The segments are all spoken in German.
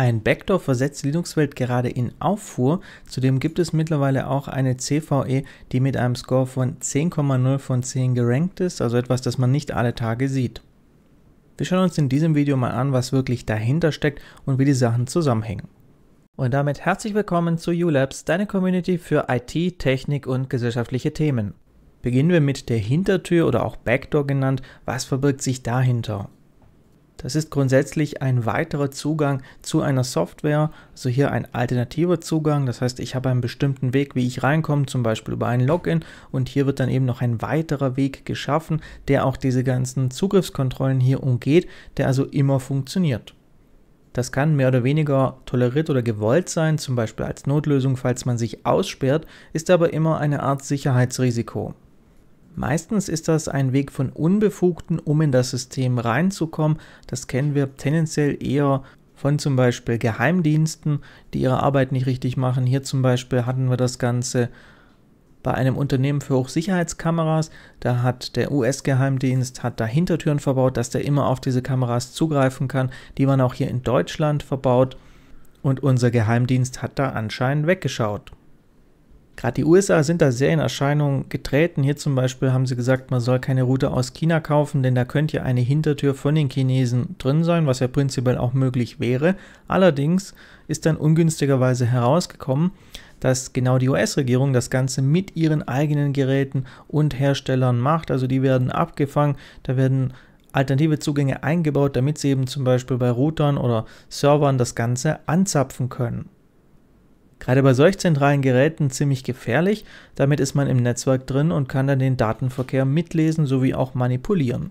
Ein Backdoor versetzt Linux-Welt gerade in Auffuhr. Zudem gibt es mittlerweile auch eine CVE, die mit einem Score von 10,0 von 10 gerankt ist, also etwas, das man nicht alle Tage sieht. Wir schauen uns in diesem Video mal an, was wirklich dahinter steckt und wie die Sachen zusammenhängen. Und damit herzlich willkommen zu ULabs, deine Community für IT, Technik und gesellschaftliche Themen. Beginnen wir mit der Hintertür oder auch Backdoor genannt. Was verbirgt sich dahinter? Das ist grundsätzlich ein weiterer Zugang zu einer Software, also hier ein alternativer Zugang. Das heißt, ich habe einen bestimmten Weg, wie ich reinkomme, zum Beispiel über ein Login und hier wird dann eben noch ein weiterer Weg geschaffen, der auch diese ganzen Zugriffskontrollen hier umgeht, der also immer funktioniert. Das kann mehr oder weniger toleriert oder gewollt sein, zum Beispiel als Notlösung, falls man sich aussperrt, ist aber immer eine Art Sicherheitsrisiko. Meistens ist das ein Weg von Unbefugten, um in das System reinzukommen. Das kennen wir tendenziell eher von zum Beispiel Geheimdiensten, die ihre Arbeit nicht richtig machen. Hier zum Beispiel hatten wir das Ganze bei einem Unternehmen für Hochsicherheitskameras. Da hat der US-Geheimdienst da Hintertüren verbaut, dass der immer auf diese Kameras zugreifen kann. Die waren auch hier in Deutschland verbaut und unser Geheimdienst hat da anscheinend weggeschaut. Gerade die USA sind da sehr in Erscheinung getreten. Hier zum Beispiel haben sie gesagt, man soll keine Route aus China kaufen, denn da könnte ja eine Hintertür von den Chinesen drin sein, was ja prinzipiell auch möglich wäre. Allerdings ist dann ungünstigerweise herausgekommen, dass genau die US-Regierung das Ganze mit ihren eigenen Geräten und Herstellern macht. Also die werden abgefangen, da werden alternative Zugänge eingebaut, damit sie eben zum Beispiel bei Routern oder Servern das Ganze anzapfen können. Gerade bei solch zentralen Geräten ziemlich gefährlich, damit ist man im Netzwerk drin und kann dann den Datenverkehr mitlesen sowie auch manipulieren.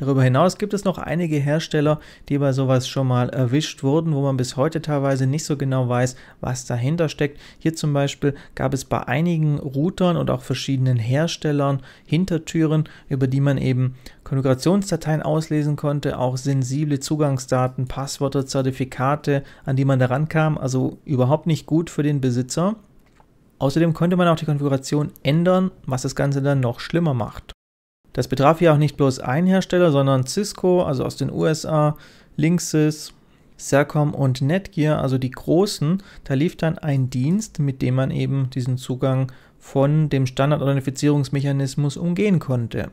Darüber hinaus gibt es noch einige Hersteller, die bei sowas schon mal erwischt wurden, wo man bis heute teilweise nicht so genau weiß, was dahinter steckt. Hier zum Beispiel gab es bei einigen Routern und auch verschiedenen Herstellern Hintertüren, über die man eben Konfigurationsdateien auslesen konnte, auch sensible Zugangsdaten, Passwörter, Zertifikate, an die man daran kam. Also überhaupt nicht gut für den Besitzer. Außerdem konnte man auch die Konfiguration ändern, was das Ganze dann noch schlimmer macht. Das betraf ja auch nicht bloß einen Hersteller, sondern Cisco, also aus den USA, Linksys, Sercom und Netgear, also die großen, da lief dann ein Dienst, mit dem man eben diesen Zugang von dem Standard-Authentifizierungsmechanismus umgehen konnte.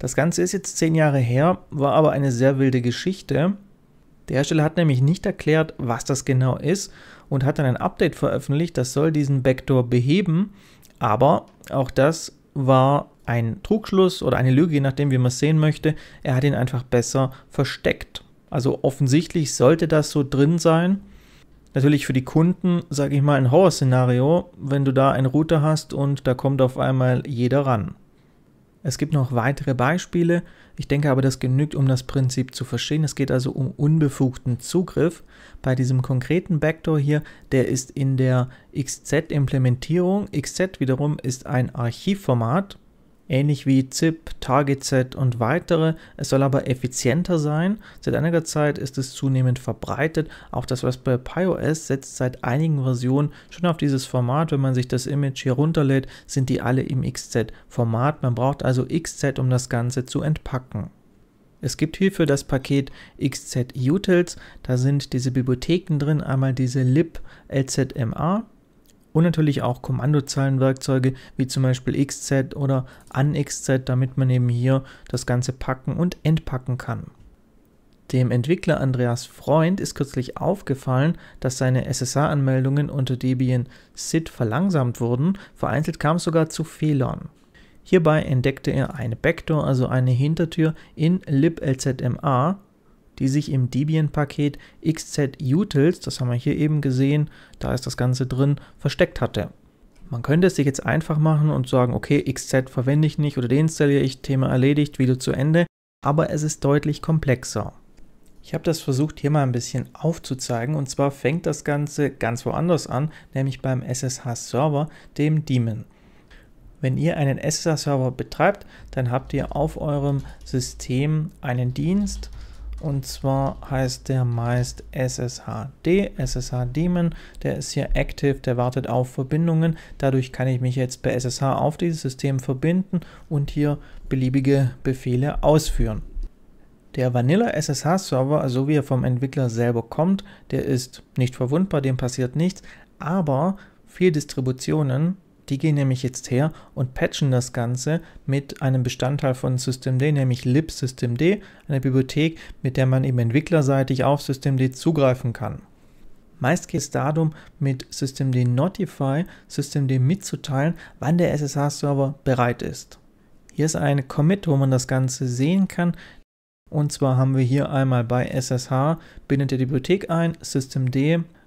Das Ganze ist jetzt zehn Jahre her, war aber eine sehr wilde Geschichte. Der Hersteller hat nämlich nicht erklärt, was das genau ist und hat dann ein Update veröffentlicht, das soll diesen Backdoor beheben, aber auch das war ein Trugschluss oder eine Lüge, je nachdem, wie man es sehen möchte. Er hat ihn einfach besser versteckt. Also offensichtlich sollte das so drin sein. Natürlich für die Kunden, sage ich mal, ein Horrorszenario, wenn du da einen Router hast und da kommt auf einmal jeder ran. Es gibt noch weitere Beispiele. Ich denke aber, das genügt, um das Prinzip zu verstehen. Es geht also um unbefugten Zugriff. Bei diesem konkreten Backdoor hier, der ist in der XZ-Implementierung. XZ wiederum ist ein Archivformat, ähnlich wie ZIP, TargetZ und weitere. Es soll aber effizienter sein. Seit einiger Zeit ist es zunehmend verbreitet. Auch das Raspberry Pi OS setzt seit einigen Versionen schon auf dieses Format. Wenn man sich das Image hier runterlädt, sind die alle im XZ-Format. Man braucht also XZ, um das Ganze zu entpacken. Es gibt hierfür das Paket XZ Utils, da sind diese Bibliotheken drin, einmal diese lib lzma und natürlich auch Kommandozeilenwerkzeuge wie zum Beispiel XZ oder AnXZ, damit man eben hier das Ganze packen und entpacken kann. Dem Entwickler Andreas Freund ist kürzlich aufgefallen, dass seine SSH-Anmeldungen unter Debian SID verlangsamt wurden, vereinzelt kam es sogar zu Fehlern. Hierbei entdeckte er eine Backdoor, also eine Hintertür in liblzma die sich im Debian-Paket xzutils, das haben wir hier eben gesehen, da ist das Ganze drin, versteckt hatte. Man könnte es sich jetzt einfach machen und sagen, okay, xz verwende ich nicht oder deinstalliere ich, Thema erledigt, Video zu Ende, aber es ist deutlich komplexer. Ich habe das versucht hier mal ein bisschen aufzuzeigen und zwar fängt das Ganze ganz woanders an, nämlich beim SSH-Server, dem Daemon. Wenn ihr einen SSH-Server betreibt, dann habt ihr auf eurem System einen Dienst, und zwar heißt der meist SSHD, SSH Daemon. Der ist hier active, der wartet auf Verbindungen. Dadurch kann ich mich jetzt per SSH auf dieses System verbinden und hier beliebige Befehle ausführen. Der Vanilla SSH Server, so wie er vom Entwickler selber kommt, der ist nicht verwundbar, dem passiert nichts. Aber viele Distributionen die gehen nämlich jetzt her und patchen das Ganze mit einem Bestandteil von Systemd, nämlich libsystemd, eine Bibliothek, mit der man eben entwicklerseitig auf Systemd zugreifen kann. Meist geht es darum, mit Systemd Notify Systemd mitzuteilen, wann der SSH-Server bereit ist. Hier ist ein Commit, wo man das Ganze sehen kann. Und zwar haben wir hier einmal bei SSH, bindet der Bibliothek ein, systemd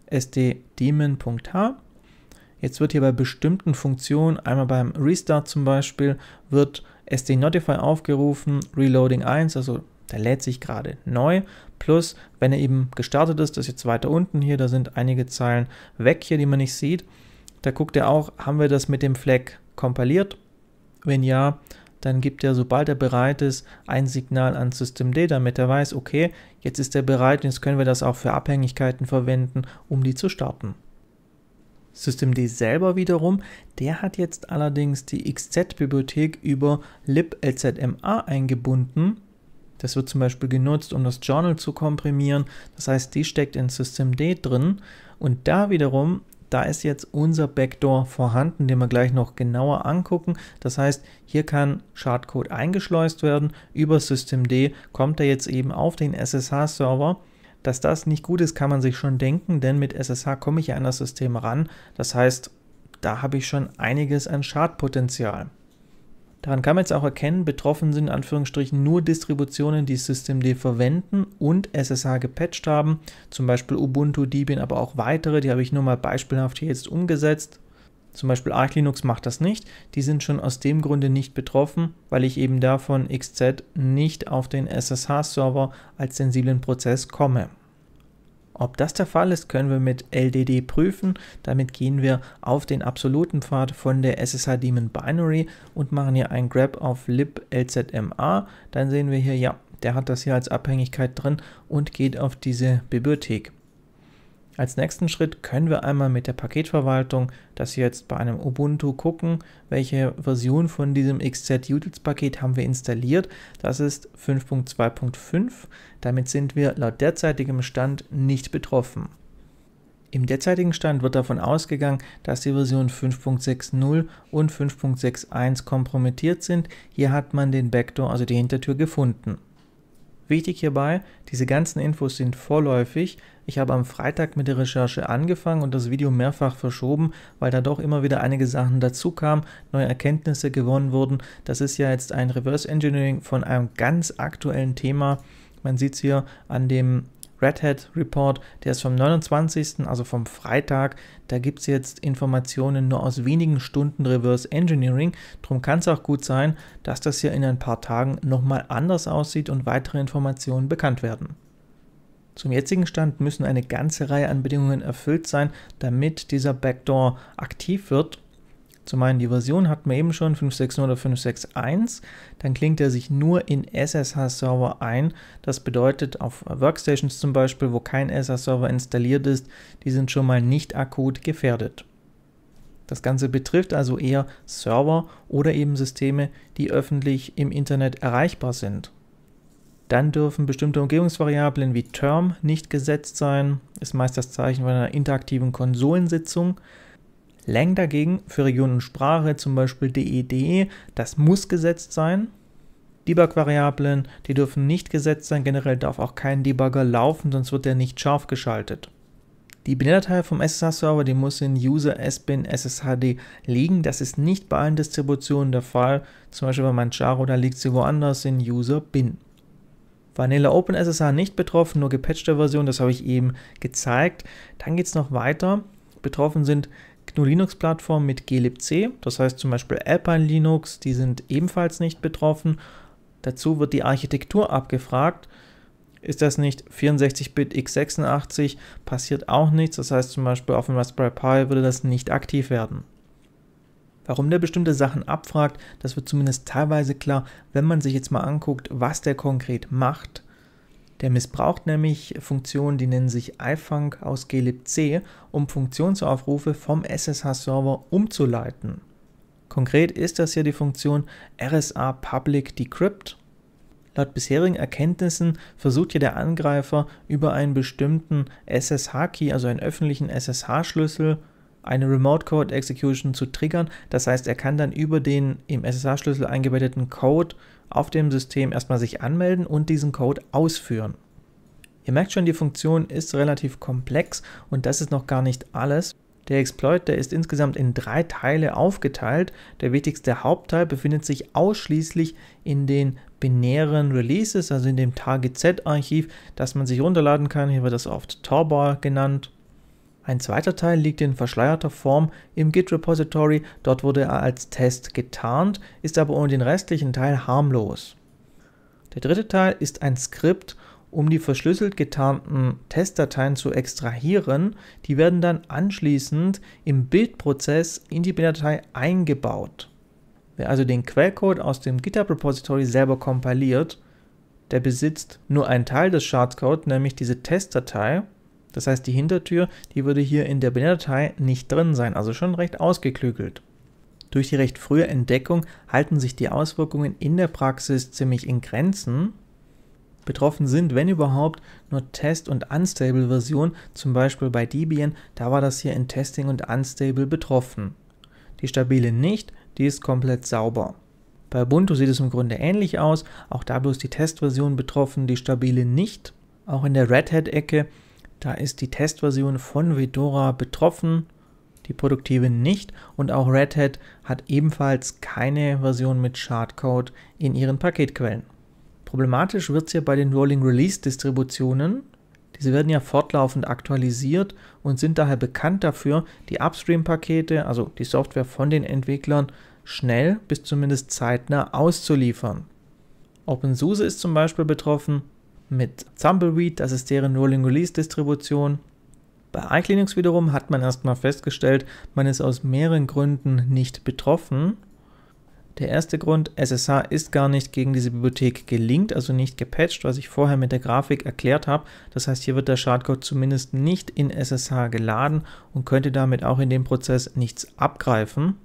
sd daemon.h Jetzt wird hier bei bestimmten Funktionen, einmal beim Restart zum Beispiel, wird SD Notify aufgerufen, Reloading 1, also der lädt sich gerade neu. Plus, wenn er eben gestartet ist, das ist jetzt weiter unten hier, da sind einige Zeilen weg hier, die man nicht sieht. Da guckt er auch, haben wir das mit dem Flag kompiliert? Wenn ja, dann gibt er, sobald er bereit ist, ein Signal an Systemd, damit er weiß, okay, jetzt ist er bereit, jetzt können wir das auch für Abhängigkeiten verwenden, um die zu starten. SystemD selber wiederum, der hat jetzt allerdings die XZ-Bibliothek über liblzma eingebunden. Das wird zum Beispiel genutzt, um das Journal zu komprimieren. Das heißt, die steckt in SystemD drin. Und da wiederum, da ist jetzt unser Backdoor vorhanden, den wir gleich noch genauer angucken. Das heißt, hier kann Schadcode eingeschleust werden. Über SystemD kommt er jetzt eben auf den SSH-Server dass das nicht gut ist, kann man sich schon denken, denn mit SSH komme ich ja an das System ran. Das heißt, da habe ich schon einiges an Schadpotenzial. Daran kann man jetzt auch erkennen, betroffen sind in Anführungsstrichen nur Distributionen, die SystemD verwenden und SSH gepatcht haben, zum Beispiel Ubuntu, Debian, aber auch weitere, die habe ich nur mal beispielhaft hier jetzt umgesetzt. Zum Beispiel Arch Linux macht das nicht. Die sind schon aus dem Grunde nicht betroffen, weil ich eben davon XZ nicht auf den SSH-Server als sensiblen Prozess komme. Ob das der Fall ist, können wir mit LDD prüfen. Damit gehen wir auf den absoluten Pfad von der SSH demon Binary und machen hier einen Grab auf lib lzma. Dann sehen wir hier, ja, der hat das hier als Abhängigkeit drin und geht auf diese Bibliothek. Als nächsten Schritt können wir einmal mit der Paketverwaltung, das jetzt bei einem Ubuntu gucken, welche Version von diesem XZ-Utils-Paket haben wir installiert. Das ist 5.2.5. Damit sind wir laut derzeitigem Stand nicht betroffen. Im derzeitigen Stand wird davon ausgegangen, dass die Version 5.60 und 5.61 kompromittiert sind. Hier hat man den Backdoor, also die Hintertür, gefunden. Wichtig hierbei, diese ganzen Infos sind vorläufig. Ich habe am Freitag mit der Recherche angefangen und das Video mehrfach verschoben, weil da doch immer wieder einige Sachen dazu kamen, neue Erkenntnisse gewonnen wurden. Das ist ja jetzt ein Reverse Engineering von einem ganz aktuellen Thema. Man sieht es hier an dem Red Hat Report, der ist vom 29., also vom Freitag. Da gibt es jetzt Informationen nur aus wenigen Stunden Reverse Engineering. Darum kann es auch gut sein, dass das hier in ein paar Tagen nochmal anders aussieht und weitere Informationen bekannt werden. Zum jetzigen Stand müssen eine ganze Reihe an Bedingungen erfüllt sein, damit dieser Backdoor aktiv wird zum einen die Version hatten wir eben schon 5.6.0 oder 5.6.1. Dann klingt er sich nur in SSH-Server ein. Das bedeutet auf Workstations zum Beispiel, wo kein SSH-Server installiert ist, die sind schon mal nicht akut gefährdet. Das Ganze betrifft also eher Server oder eben Systeme, die öffentlich im Internet erreichbar sind. Dann dürfen bestimmte Umgebungsvariablen wie Term nicht gesetzt sein, ist meist das Zeichen bei einer interaktiven Konsolensitzung. Lang dagegen für Region und Sprache, zum Beispiel DED, e, e, das muss gesetzt sein. Debug-Variablen, die dürfen nicht gesetzt sein. Generell darf auch kein Debugger laufen, sonst wird der nicht scharf geschaltet. Die Binärdatei vom SSH-Server, die muss in user sbin sshd liegen. Das ist nicht bei allen Distributionen der Fall. Zum Beispiel bei Manjaro, da liegt sie woanders in user bin. Vanilla OpenSSH nicht betroffen, nur gepatchte Version, das habe ich eben gezeigt. Dann geht es noch weiter. Betroffen sind gnu linux plattform mit glibc, das heißt zum Beispiel Alpine Linux, die sind ebenfalls nicht betroffen. Dazu wird die Architektur abgefragt. Ist das nicht 64-Bit x86, passiert auch nichts, das heißt zum Beispiel auf dem Raspberry Pi würde das nicht aktiv werden. Warum der bestimmte Sachen abfragt, das wird zumindest teilweise klar, wenn man sich jetzt mal anguckt, was der konkret macht. Der missbraucht nämlich Funktionen, die nennen sich iFunk aus glibc, um Funktionsaufrufe vom SSH-Server umzuleiten. Konkret ist das hier die Funktion RSA Public Decrypt. Laut bisherigen Erkenntnissen versucht hier der Angreifer über einen bestimmten SSH-Key, also einen öffentlichen SSH-Schlüssel, eine Remote Code Execution zu triggern. Das heißt, er kann dann über den im SSH-Schlüssel eingebetteten Code auf dem System erstmal sich anmelden und diesen Code ausführen. Ihr merkt schon, die Funktion ist relativ komplex und das ist noch gar nicht alles. Der Exploit, der ist insgesamt in drei Teile aufgeteilt. Der wichtigste Hauptteil befindet sich ausschließlich in den binären Releases, also in dem Target-Z-Archiv, das man sich runterladen kann. Hier wird das oft Torbar genannt. Ein zweiter Teil liegt in verschleierter Form im Git-Repository, dort wurde er als Test getarnt, ist aber ohne den restlichen Teil harmlos. Der dritte Teil ist ein Skript, um die verschlüsselt getarnten Testdateien zu extrahieren. Die werden dann anschließend im Bildprozess in die Bilddatei eingebaut. Wer also den Quellcode aus dem GitHub-Repository selber kompiliert, der besitzt nur einen Teil des Schadcode, nämlich diese Testdatei, das heißt, die Hintertür, die würde hier in der Binärdatei nicht drin sein, also schon recht ausgeklügelt. Durch die recht frühe Entdeckung halten sich die Auswirkungen in der Praxis ziemlich in Grenzen. Betroffen sind, wenn überhaupt, nur Test- und Unstable-Versionen, zum Beispiel bei Debian, da war das hier in Testing und Unstable betroffen. Die stabile nicht, die ist komplett sauber. Bei Ubuntu sieht es im Grunde ähnlich aus, auch da bloß die Testversion betroffen, die stabile nicht. Auch in der Red Hat-Ecke da ist die Testversion von Vedora betroffen, die produktive nicht und auch Red Hat hat ebenfalls keine Version mit Chartcode in ihren Paketquellen. Problematisch wird es hier bei den Rolling Release Distributionen. Diese werden ja fortlaufend aktualisiert und sind daher bekannt dafür, die Upstream-Pakete, also die Software von den Entwicklern, schnell bis zumindest zeitnah auszuliefern. OpenSUSE ist zum Beispiel betroffen, mit Zumbleweed, das ist deren Rolling-Release-Distribution. Bei iClinux wiederum hat man erstmal festgestellt, man ist aus mehreren Gründen nicht betroffen. Der erste Grund, SSH ist gar nicht gegen diese Bibliothek gelinkt, also nicht gepatcht, was ich vorher mit der Grafik erklärt habe. Das heißt, hier wird der Schadcode zumindest nicht in SSH geladen und könnte damit auch in dem Prozess nichts abgreifen.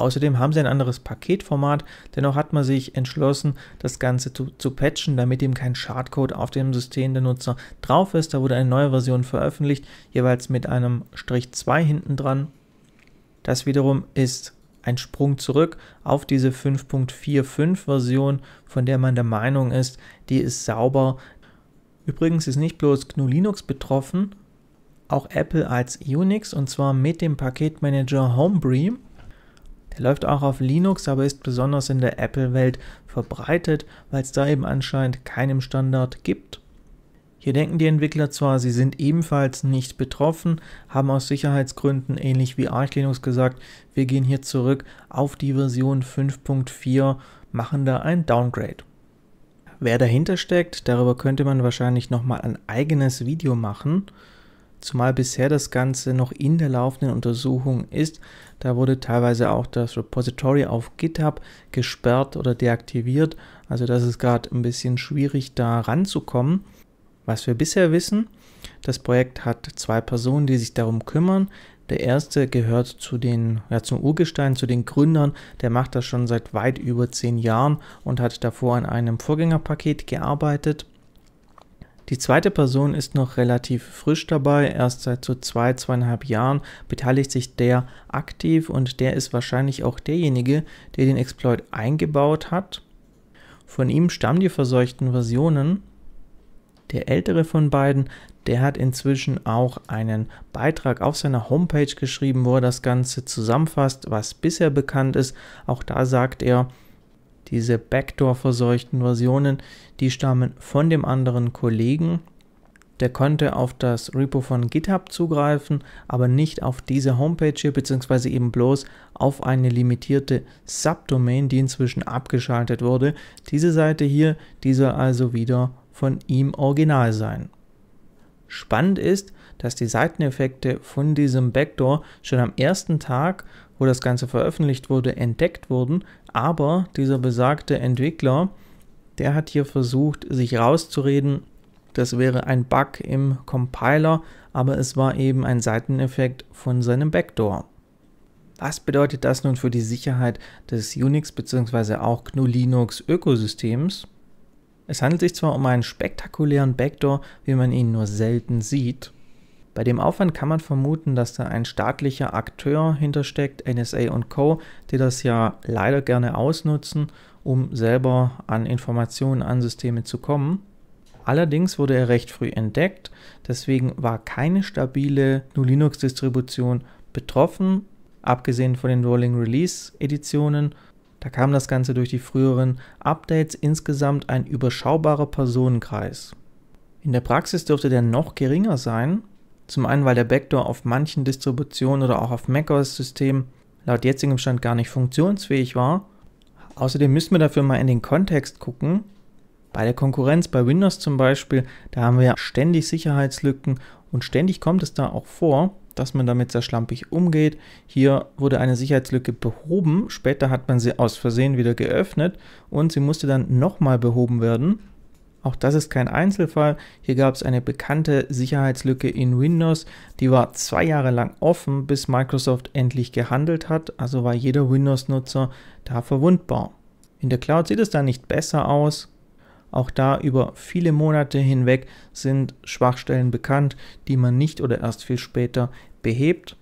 Außerdem haben sie ein anderes Paketformat, dennoch hat man sich entschlossen, das Ganze zu, zu patchen, damit eben kein Schadcode auf dem System der Nutzer drauf ist. Da wurde eine neue Version veröffentlicht, jeweils mit einem Strich 2 hinten dran. Das wiederum ist ein Sprung zurück auf diese 5.45 Version, von der man der Meinung ist, die ist sauber. Übrigens ist nicht bloß GNU Linux betroffen, auch Apple als Unix und zwar mit dem Paketmanager Homebrew. Der läuft auch auf Linux, aber ist besonders in der Apple-Welt verbreitet, weil es da eben anscheinend keinen Standard gibt. Hier denken die Entwickler zwar, sie sind ebenfalls nicht betroffen, haben aus Sicherheitsgründen ähnlich wie Arch Linux gesagt, wir gehen hier zurück auf die Version 5.4, machen da ein Downgrade. Wer dahinter steckt, darüber könnte man wahrscheinlich nochmal ein eigenes Video machen zumal bisher das Ganze noch in der laufenden Untersuchung ist. Da wurde teilweise auch das Repository auf GitHub gesperrt oder deaktiviert, also das ist gerade ein bisschen schwierig da ranzukommen. Was wir bisher wissen, das Projekt hat zwei Personen, die sich darum kümmern. Der erste gehört zu den, ja, zum Urgestein, zu den Gründern. Der macht das schon seit weit über zehn Jahren und hat davor an einem Vorgängerpaket gearbeitet. Die zweite Person ist noch relativ frisch dabei, erst seit so zwei, zweieinhalb Jahren beteiligt sich der aktiv und der ist wahrscheinlich auch derjenige, der den Exploit eingebaut hat. Von ihm stammen die verseuchten Versionen. Der ältere von beiden, der hat inzwischen auch einen Beitrag auf seiner Homepage geschrieben, wo er das Ganze zusammenfasst, was bisher bekannt ist. Auch da sagt er, diese Backdoor-verseuchten Versionen, die stammen von dem anderen Kollegen. Der konnte auf das Repo von GitHub zugreifen, aber nicht auf diese Homepage hier, beziehungsweise eben bloß auf eine limitierte Subdomain, die inzwischen abgeschaltet wurde. Diese Seite hier, die soll also wieder von ihm original sein. Spannend ist, dass die Seiteneffekte von diesem Backdoor schon am ersten Tag wo das Ganze veröffentlicht wurde, entdeckt wurden. Aber dieser besagte Entwickler, der hat hier versucht, sich rauszureden, das wäre ein Bug im Compiler, aber es war eben ein Seiteneffekt von seinem Backdoor. Was bedeutet das nun für die Sicherheit des Unix bzw. auch GNU Linux Ökosystems? Es handelt sich zwar um einen spektakulären Backdoor, wie man ihn nur selten sieht, bei dem Aufwand kann man vermuten, dass da ein staatlicher Akteur hintersteckt, NSA und Co., die das ja leider gerne ausnutzen, um selber an Informationen an Systeme zu kommen. Allerdings wurde er recht früh entdeckt, deswegen war keine stabile GNU-Linux-Distribution betroffen, abgesehen von den Rolling Release-Editionen. Da kam das Ganze durch die früheren Updates insgesamt ein überschaubarer Personenkreis. In der Praxis dürfte der noch geringer sein, zum einen, weil der Backdoor auf manchen Distributionen oder auch auf macOS-Systemen laut jetzigem Stand gar nicht funktionsfähig war. Außerdem müssen wir dafür mal in den Kontext gucken. Bei der Konkurrenz, bei Windows zum Beispiel, da haben wir ja ständig Sicherheitslücken und ständig kommt es da auch vor, dass man damit sehr schlampig umgeht. Hier wurde eine Sicherheitslücke behoben, später hat man sie aus Versehen wieder geöffnet und sie musste dann nochmal behoben werden. Auch das ist kein Einzelfall. Hier gab es eine bekannte Sicherheitslücke in Windows, die war zwei Jahre lang offen, bis Microsoft endlich gehandelt hat, also war jeder Windows-Nutzer da verwundbar. In der Cloud sieht es da nicht besser aus. Auch da über viele Monate hinweg sind Schwachstellen bekannt, die man nicht oder erst viel später behebt.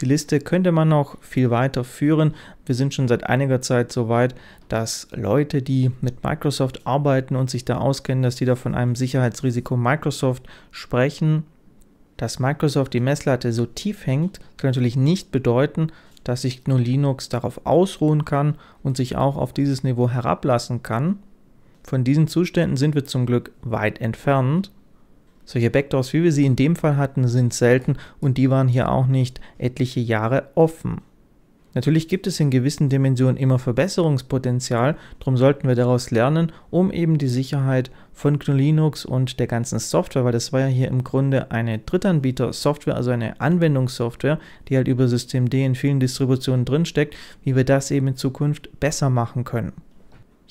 Die Liste könnte man noch viel weiter führen. Wir sind schon seit einiger Zeit so weit, dass Leute, die mit Microsoft arbeiten und sich da auskennen, dass die da von einem Sicherheitsrisiko Microsoft sprechen. Dass Microsoft die Messlatte so tief hängt, kann natürlich nicht bedeuten, dass sich GNU Linux darauf ausruhen kann und sich auch auf dieses Niveau herablassen kann. Von diesen Zuständen sind wir zum Glück weit entfernt. Solche Backdoors, wie wir sie in dem Fall hatten, sind selten und die waren hier auch nicht etliche Jahre offen. Natürlich gibt es in gewissen Dimensionen immer Verbesserungspotenzial, darum sollten wir daraus lernen, um eben die Sicherheit von GNU Linux und der ganzen Software, weil das war ja hier im Grunde eine Drittanbieter-Software, also eine Anwendungssoftware, die halt über Systemd in vielen Distributionen drinsteckt, wie wir das eben in Zukunft besser machen können.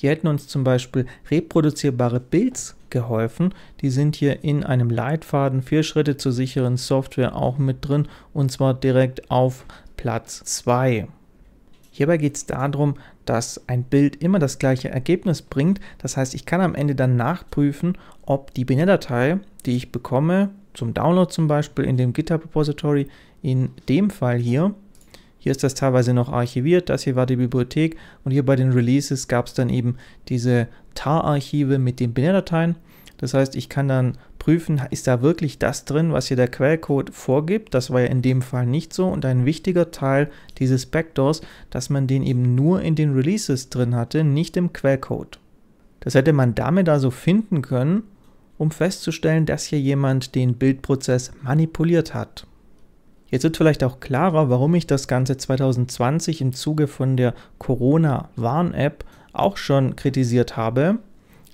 Hier hätten uns zum Beispiel reproduzierbare Builds geholfen. Die sind hier in einem Leitfaden vier Schritte zur sicheren Software auch mit drin und zwar direkt auf Platz 2. Hierbei geht es darum, dass ein Bild immer das gleiche Ergebnis bringt. Das heißt, ich kann am Ende dann nachprüfen, ob die Binärdatei, die ich bekomme, zum Download zum Beispiel in dem GitHub-Repository, in dem Fall hier, hier ist das teilweise noch archiviert, das hier war die Bibliothek und hier bei den Releases gab es dann eben diese TAR-Archive mit den Binärdateien. Das heißt, ich kann dann prüfen, ist da wirklich das drin, was hier der Quellcode vorgibt. Das war ja in dem Fall nicht so und ein wichtiger Teil dieses Backdoors, dass man den eben nur in den Releases drin hatte, nicht im Quellcode. Das hätte man damit also finden können, um festzustellen, dass hier jemand den Bildprozess manipuliert hat. Jetzt wird vielleicht auch klarer, warum ich das Ganze 2020 im Zuge von der Corona-Warn-App auch schon kritisiert habe.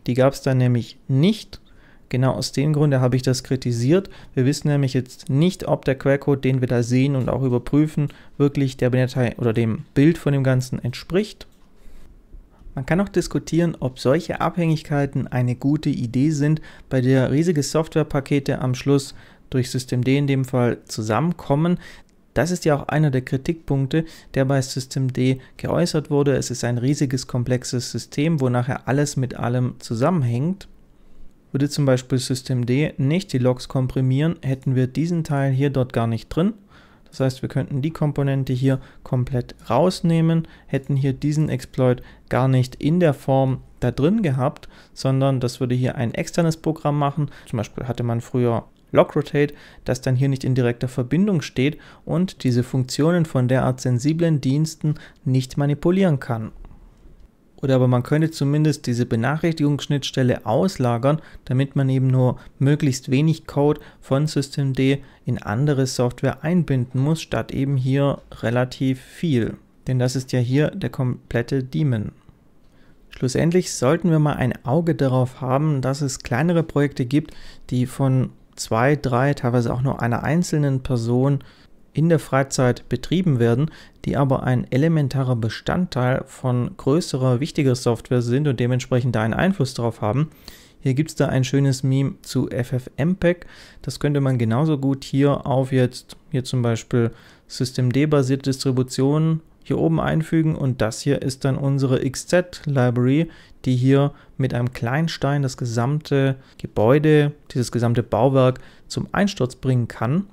Die gab es dann nämlich nicht. Genau aus dem Grunde habe ich das kritisiert. Wir wissen nämlich jetzt nicht, ob der Quellcode, den wir da sehen und auch überprüfen, wirklich der Datei oder dem Bild von dem Ganzen entspricht. Man kann auch diskutieren, ob solche Abhängigkeiten eine gute Idee sind, bei der riesige Softwarepakete am Schluss durch System D in dem Fall zusammenkommen. Das ist ja auch einer der Kritikpunkte, der bei System D geäußert wurde. Es ist ein riesiges, komplexes System, wo nachher alles mit allem zusammenhängt. Würde zum Beispiel System D nicht die Logs komprimieren, hätten wir diesen Teil hier dort gar nicht drin. Das heißt, wir könnten die Komponente hier komplett rausnehmen, hätten hier diesen Exploit gar nicht in der Form da drin gehabt, sondern das würde hier ein externes Programm machen. Zum Beispiel hatte man früher Lockrotate, das dann hier nicht in direkter Verbindung steht und diese Funktionen von derart sensiblen Diensten nicht manipulieren kann. Oder aber man könnte zumindest diese Benachrichtigungsschnittstelle auslagern, damit man eben nur möglichst wenig Code von Systemd in andere Software einbinden muss, statt eben hier relativ viel. Denn das ist ja hier der komplette Daemon. Schlussendlich sollten wir mal ein Auge darauf haben, dass es kleinere Projekte gibt, die von zwei, drei, teilweise auch nur einer einzelnen Person in der Freizeit betrieben werden, die aber ein elementarer Bestandteil von größerer, wichtiger Software sind und dementsprechend da einen Einfluss drauf haben. Hier gibt es da ein schönes Meme zu FFmpeg. Das könnte man genauso gut hier auf jetzt, hier zum Beispiel Systemd-basierte Distributionen hier oben einfügen und das hier ist dann unsere XZ-Library, die hier mit einem kleinen Stein das gesamte Gebäude, dieses gesamte Bauwerk zum Einsturz bringen kann.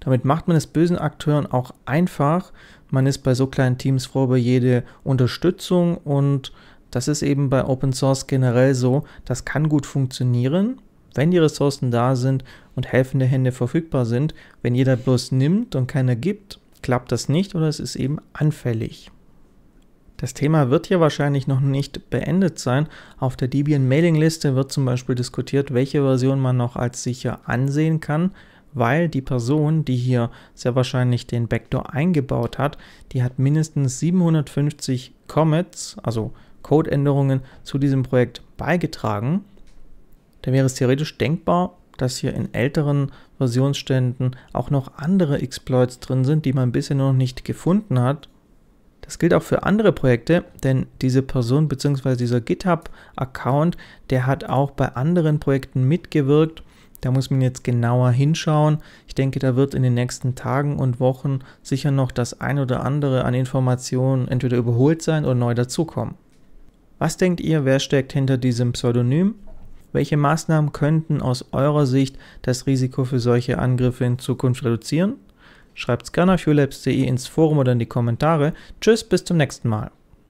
Damit macht man es bösen Akteuren auch einfach. Man ist bei so kleinen Teams froh über jede Unterstützung und das ist eben bei Open Source generell so. Das kann gut funktionieren, wenn die Ressourcen da sind und helfende Hände verfügbar sind. Wenn jeder bloß nimmt und keiner gibt, klappt das nicht oder es ist eben anfällig. Das Thema wird hier wahrscheinlich noch nicht beendet sein. Auf der Debian-Mailingliste wird zum Beispiel diskutiert, welche Version man noch als sicher ansehen kann, weil die Person, die hier sehr wahrscheinlich den Backdoor eingebaut hat, die hat mindestens 750 Commits, also Codeänderungen, zu diesem Projekt beigetragen. Da wäre es theoretisch denkbar, dass hier in älteren Versionsständen auch noch andere Exploits drin sind, die man bisher noch nicht gefunden hat das gilt auch für andere Projekte, denn diese Person bzw. dieser GitHub-Account, der hat auch bei anderen Projekten mitgewirkt. Da muss man jetzt genauer hinschauen. Ich denke, da wird in den nächsten Tagen und Wochen sicher noch das ein oder andere an Informationen entweder überholt sein oder neu dazukommen. Was denkt ihr, wer steckt hinter diesem Pseudonym? Welche Maßnahmen könnten aus eurer Sicht das Risiko für solche Angriffe in Zukunft reduzieren? Schreibt scannerfuelabs.de ins Forum oder in die Kommentare. Tschüss, bis zum nächsten Mal.